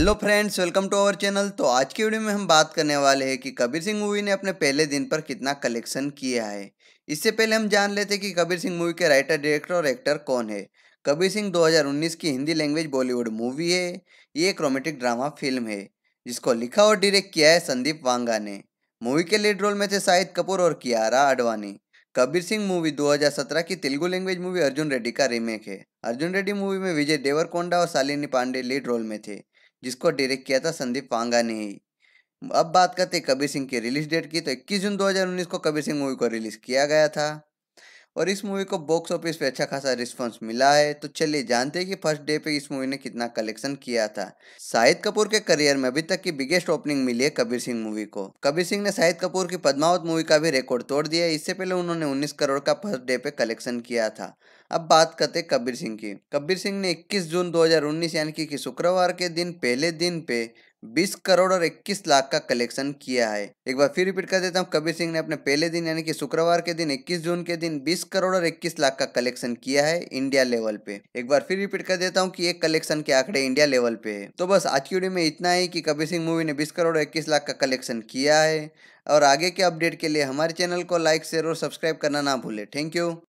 hello friends welcome to our channel तो आज की वीडियो में हम बात करने वाले हैं कि कबीर सिंह मूवी ने अपने पहले दिन पर कितना कलेक्शन किया है इससे पहले हम जान लेते हैं कि कबीर सिंह मूवी के राइटर डायरेक्टर और एक्टर कौन है कबीर सिंह 2019 की हिंदी लैंग्वेज बॉलीवुड मूवी है ये एक रोमेंटिक ड्रामा फिल्म है जिसको लिखा और डिरेक्ट किया है संदीप वांगा ने मूवी के लीड रोल में थे शाहिद कपूर और कियारा आडवाणी कबीर सिंह मूवी 2017 की तेलुगु लैंग्वेज मूवी अर्जुन रेड्डी का रीमेक है अर्जुन रेड्डी मूवी में विजय देवरकोंडा और शालिनी पांडे लीड रोल में थे जिसको डायरेक्ट किया था संदीप पांगा ने अब बात करते कबीर सिंह की रिलीज डेट की तो 21 जून 2019 को कबीर सिंह मूवी को रिलीज किया गया था और इस मूवी को बॉक्स ऑफिस पे अच्छा खासा रिस्पांस मिला है तो चलिए जानते हैं कि फर्स्ट डे पे इस मूवी ने कितना कलेक्शन किया था शाहिद कपूर के करियर में अभी तक की बिगेस्ट ओपनिंग मिली है कबीर सिंह मूवी को कबीर सिंह ने शाहिद कपूर की पद्मावत मूवी का भी रिकॉर्ड तोड़ दिया है इससे पहले उन्होंने उन्नीस करोड़ का फर्स्ट डे पे कलेक्शन किया था अब बात करते कबीर सिंह की कबीर सिंह ने इक्कीस जून दो यानी कि शुक्रवार के दिन पहले दिन पे बीस करोड़ और इक्कीस लाख का कलेक्शन किया है एक बार फिर रिपीट कर देता हूँ कबीर सिंह ने अपने पहले दिन यानी कि शुक्रवार के दिन इक्कीस जून के दिन बीस करोड़ और इक्कीस लाख का कलेक्शन किया है इंडिया लेवल पे एक बार फिर रिपीट कर देता हूँ कि ये कलेक्शन के आंकड़े इंडिया लेवल पे है तो बस आज की वीडियो में इतना ही की कबीर सिंह मूवी ने बीस करोड़ और इक्कीस लाख का कलेक्शन किया है और आगे के अपडेट के लिए हमारे चैनल को लाइक शेयर और सब्सक्राइब करना ना भूले थैंक यू